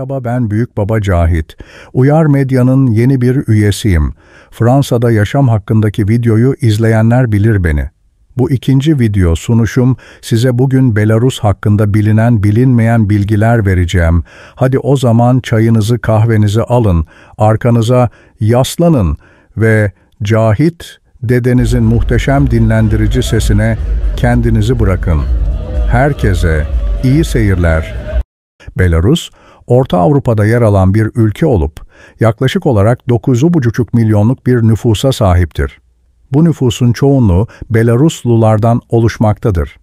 Merhaba ben Büyük Baba Cahit. Uyar Medya'nın yeni bir üyesiyim. Fransa'da yaşam hakkındaki videoyu izleyenler bilir beni. Bu ikinci video sunuşum size bugün Belarus hakkında bilinen bilinmeyen bilgiler vereceğim. Hadi o zaman çayınızı kahvenizi alın, arkanıza yaslanın ve Cahit dedenizin muhteşem dinlendirici sesine kendinizi bırakın. Herkese iyi seyirler. Belarus, Orta Avrupa'da yer alan bir ülke olup, yaklaşık olarak 9,5 milyonluk bir nüfusa sahiptir. Bu nüfusun çoğunluğu Belaruslulardan oluşmaktadır.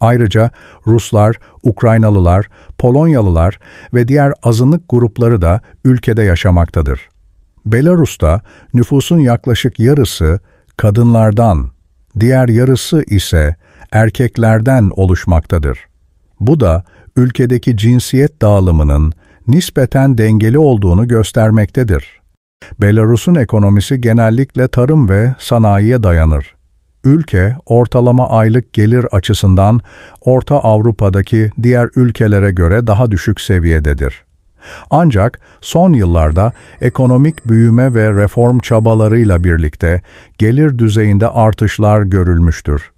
Ayrıca Ruslar, Ukraynalılar, Polonyalılar ve diğer azınlık grupları da ülkede yaşamaktadır. Belarus'ta nüfusun yaklaşık yarısı kadınlardan, diğer yarısı ise erkeklerden oluşmaktadır. Bu da ülkedeki cinsiyet dağılımının nispeten dengeli olduğunu göstermektedir. Belarus'un ekonomisi genellikle tarım ve sanayiye dayanır. Ülke, ortalama aylık gelir açısından Orta Avrupa'daki diğer ülkelere göre daha düşük seviyededir. Ancak son yıllarda ekonomik büyüme ve reform çabalarıyla birlikte gelir düzeyinde artışlar görülmüştür.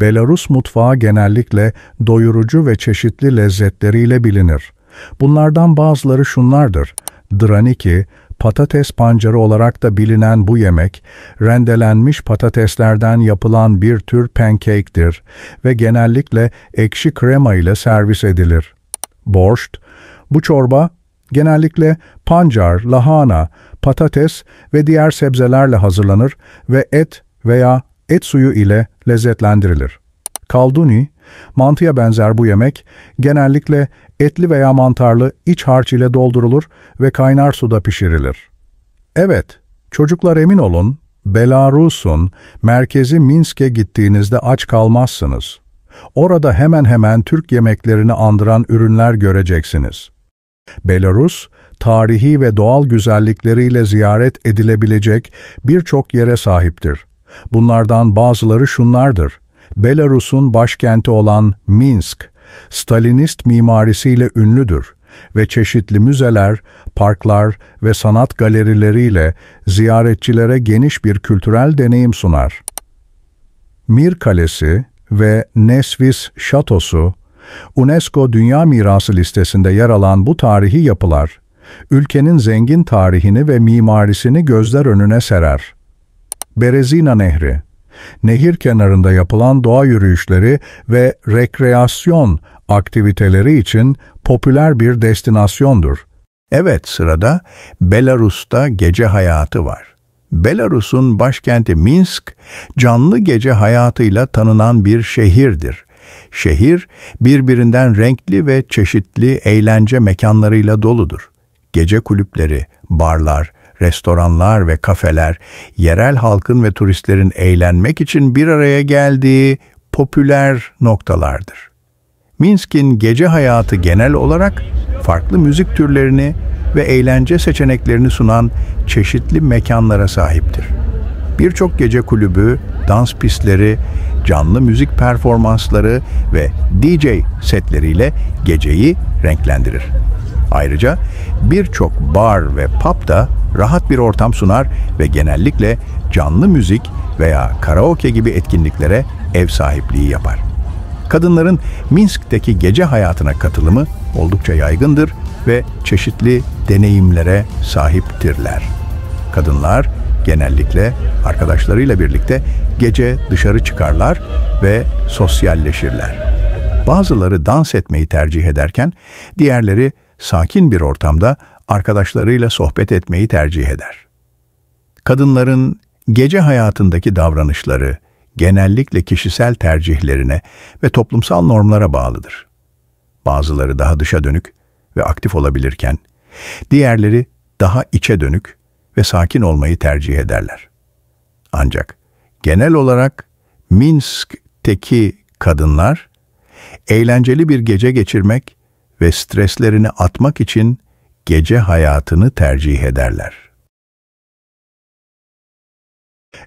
Belarus mutfağı genellikle doyurucu ve çeşitli lezzetleriyle bilinir. Bunlardan bazıları şunlardır. Draniki, patates pancarı olarak da bilinen bu yemek, rendelenmiş patateslerden yapılan bir tür pancake'dir ve genellikle ekşi krema ile servis edilir. Borşt, bu çorba genellikle pancar, lahana, patates ve diğer sebzelerle hazırlanır ve et veya et suyu ile lezzetlendirilir. Kalduni, Mantıya benzer bu yemek genellikle etli veya mantarlı iç harç ile doldurulur ve kaynar suda pişirilir. Evet, çocuklar emin olun, Belarus'un merkezi Minsk'e gittiğinizde aç kalmazsınız. Orada hemen hemen Türk yemeklerini andıran ürünler göreceksiniz. Belarus, tarihi ve doğal güzellikleriyle ziyaret edilebilecek birçok yere sahiptir. Bunlardan bazıları şunlardır. Belarus'un başkenti olan Minsk, Stalinist mimarisiyle ünlüdür ve çeşitli müzeler, parklar ve sanat galerileriyle ziyaretçilere geniş bir kültürel deneyim sunar. Mir Kalesi ve Nesvis Şatosu, UNESCO Dünya Mirası listesinde yer alan bu tarihi yapılar, ülkenin zengin tarihini ve mimarisini gözler önüne serer. Berezina Nehri nehir kenarında yapılan doğa yürüyüşleri ve rekreasyon aktiviteleri için popüler bir destinasyondur. Evet sırada Belarus'ta gece hayatı var. Belarus'un başkenti Minsk, canlı gece hayatıyla tanınan bir şehirdir. Şehir birbirinden renkli ve çeşitli eğlence mekanlarıyla doludur. Gece kulüpleri, barlar, restoranlar ve kafeler, yerel halkın ve turistlerin eğlenmek için bir araya geldiği popüler noktalardır. Minsk'in gece hayatı genel olarak farklı müzik türlerini ve eğlence seçeneklerini sunan çeşitli mekanlara sahiptir. Birçok gece kulübü, dans pistleri, canlı müzik performansları ve DJ setleriyle geceyi renklendirir. Ayrıca birçok bar ve pub da rahat bir ortam sunar ve genellikle canlı müzik veya karaoke gibi etkinliklere ev sahipliği yapar. Kadınların Minsk'teki gece hayatına katılımı oldukça yaygındır ve çeşitli deneyimlere sahiptirler. Kadınlar genellikle arkadaşlarıyla birlikte gece dışarı çıkarlar ve sosyalleşirler. Bazıları dans etmeyi tercih ederken diğerleri sakin bir ortamda arkadaşlarıyla sohbet etmeyi tercih eder. Kadınların gece hayatındaki davranışları genellikle kişisel tercihlerine ve toplumsal normlara bağlıdır. Bazıları daha dışa dönük ve aktif olabilirken, diğerleri daha içe dönük ve sakin olmayı tercih ederler. Ancak genel olarak Minsk'teki kadınlar, eğlenceli bir gece geçirmek ve streslerini atmak için gece hayatını tercih ederler.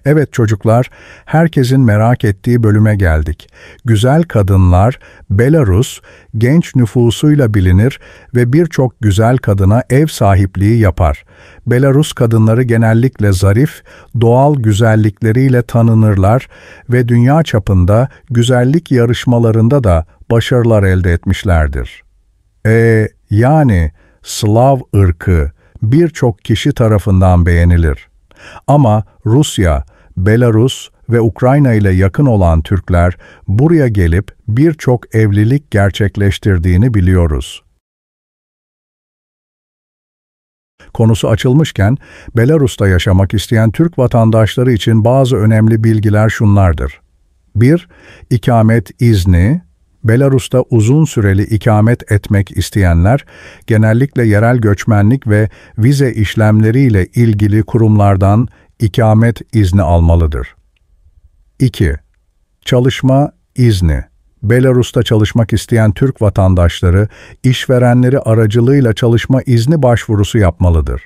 Evet çocuklar, herkesin merak ettiği bölüme geldik. Güzel kadınlar, Belarus, genç nüfusuyla bilinir ve birçok güzel kadına ev sahipliği yapar. Belarus kadınları genellikle zarif, doğal güzellikleriyle tanınırlar ve dünya çapında güzellik yarışmalarında da başarılar elde etmişlerdir. E, yani Slav ırkı birçok kişi tarafından beğenilir. Ama Rusya, Belarus ve Ukrayna ile yakın olan Türkler buraya gelip birçok evlilik gerçekleştirdiğini biliyoruz. Konusu açılmışken, Belarus'ta yaşamak isteyen Türk vatandaşları için bazı önemli bilgiler şunlardır. 1. İkamet izni Belarus'ta uzun süreli ikamet etmek isteyenler, genellikle yerel göçmenlik ve vize işlemleriyle ilgili kurumlardan ikamet izni almalıdır. 2. Çalışma izni Belarus'ta çalışmak isteyen Türk vatandaşları, işverenleri aracılığıyla çalışma izni başvurusu yapmalıdır.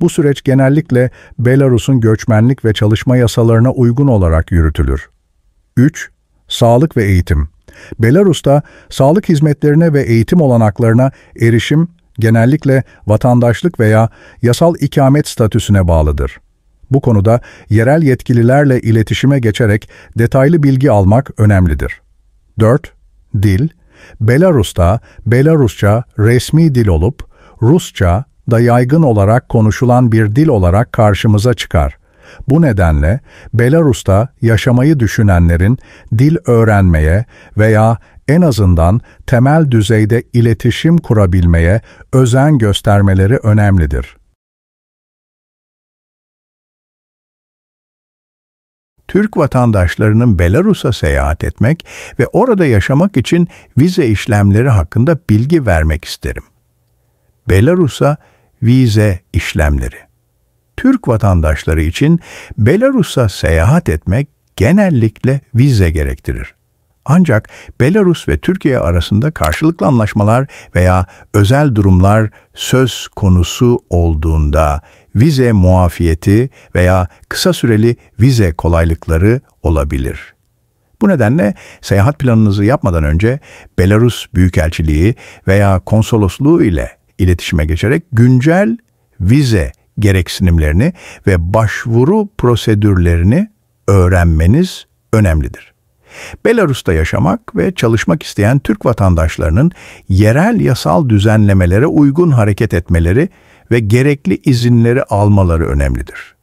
Bu süreç genellikle Belarus'un göçmenlik ve çalışma yasalarına uygun olarak yürütülür. 3. Sağlık ve eğitim Belarus'ta sağlık hizmetlerine ve eğitim olanaklarına erişim genellikle vatandaşlık veya yasal ikamet statüsüne bağlıdır. Bu konuda yerel yetkililerle iletişime geçerek detaylı bilgi almak önemlidir. 4. Dil Belarus'ta Belarusça resmi dil olup, Rusça da yaygın olarak konuşulan bir dil olarak karşımıza çıkar. Bu nedenle Belarus'ta yaşamayı düşünenlerin dil öğrenmeye veya en azından temel düzeyde iletişim kurabilmeye özen göstermeleri önemlidir. Türk vatandaşlarının Belarus'a seyahat etmek ve orada yaşamak için vize işlemleri hakkında bilgi vermek isterim. Belarus'a vize işlemleri Türk vatandaşları için Belarus'a seyahat etmek genellikle vize gerektirir. Ancak Belarus ve Türkiye arasında karşılıklı anlaşmalar veya özel durumlar söz konusu olduğunda vize muafiyeti veya kısa süreli vize kolaylıkları olabilir. Bu nedenle seyahat planınızı yapmadan önce Belarus Büyükelçiliği veya konsolosluğu ile iletişime geçerek güncel vize gereksinimlerini ve başvuru prosedürlerini öğrenmeniz önemlidir. Belarus'ta yaşamak ve çalışmak isteyen Türk vatandaşlarının yerel yasal düzenlemelere uygun hareket etmeleri ve gerekli izinleri almaları önemlidir.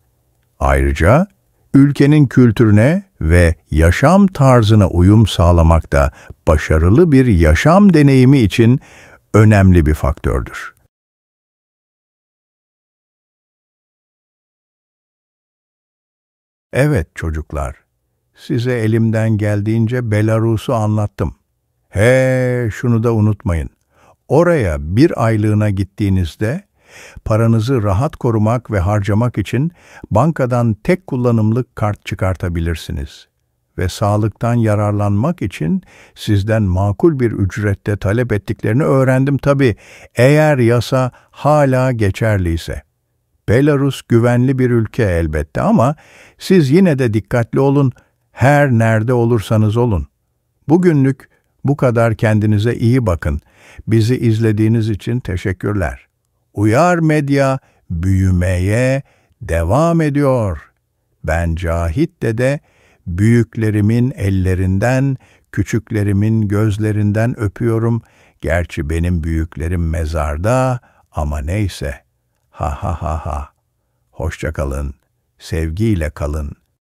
Ayrıca ülkenin kültürüne ve yaşam tarzına uyum sağlamak da başarılı bir yaşam deneyimi için önemli bir faktördür. Evet çocuklar, size elimden geldiğince Belarus'u anlattım. He, şunu da unutmayın. Oraya bir aylığına gittiğinizde paranızı rahat korumak ve harcamak için bankadan tek kullanımlık kart çıkartabilirsiniz. Ve sağlıktan yararlanmak için sizden makul bir ücrette talep ettiklerini öğrendim tabii eğer yasa hala geçerliyse.'' Belarus güvenli bir ülke elbette ama siz yine de dikkatli olun her nerede olursanız olun. Bugünlük bu kadar kendinize iyi bakın. Bizi izlediğiniz için teşekkürler. Uyar Medya büyümeye devam ediyor. Ben Cahit Dede, büyüklerimin ellerinden, küçüklerimin gözlerinden öpüyorum. Gerçi benim büyüklerim mezarda ama neyse.'' Ha ha ha ha. Hoşça kalın. Sevgiyle kalın.